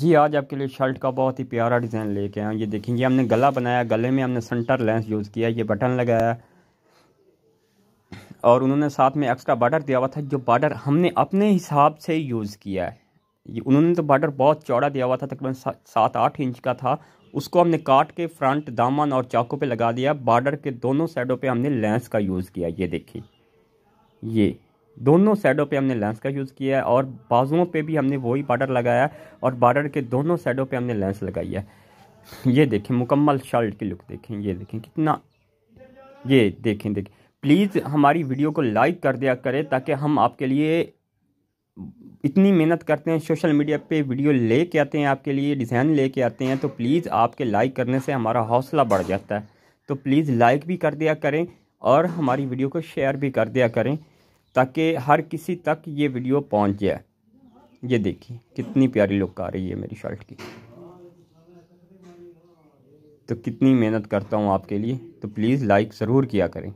जी आज आपके लिए शर्ट का बहुत ही प्यारा डिज़ाइन लेके आए ये देखेंगे हमने गला बनाया गले में हमने सेंटर लेंस यूज़ किया ये बटन लगाया और उन्होंने साथ में एक्स्ट्रा बार्डर दिया हुआ था जो बार्डर हमने अपने हिसाब से यूज़ किया है ये उन्होंने तो बार्डर बहुत चौड़ा दिया हुआ था तकरीबन सात आठ इंच का था उसको हमने काट के फ्रंट दामन और चाकू पे लगा दिया बार्डर के दोनों साइडों पे हमने लेंस का यूज़ किया ये देखिए ये दोनों साइडों पे हमने लेंस का यूज़ किया है और बाजुओं पे भी हमने वही बार्डर लगाया और बार्डर के दोनों साइडों पे हमने लेंस लगाई है ये देखें मुकम्मल शर्ट की लुक देखें ये देखें कितना ये देखें देखें प्लीज़ हमारी वीडियो को लाइक कर दिया करें ताकि हम आपके लिए इतनी मेहनत करते हैं सोशल मीडिया पे वीडियो ले के आते हैं आपके लिए डिज़ाइन ले के आते हैं तो प्लीज़ आपके लाइक करने से हमारा हौसला बढ़ जाता है तो प्लीज़ लाइक भी कर दिया करें और हमारी वीडियो को शेयर भी कर दिया करें ताकि हर किसी तक ये वीडियो पहुंच जाए ये देखिए कितनी प्यारी लुक आ रही है मेरी शर्ट की तो कितनी मेहनत करता हूँ आपके लिए तो प्लीज़ लाइक ज़रूर किया करें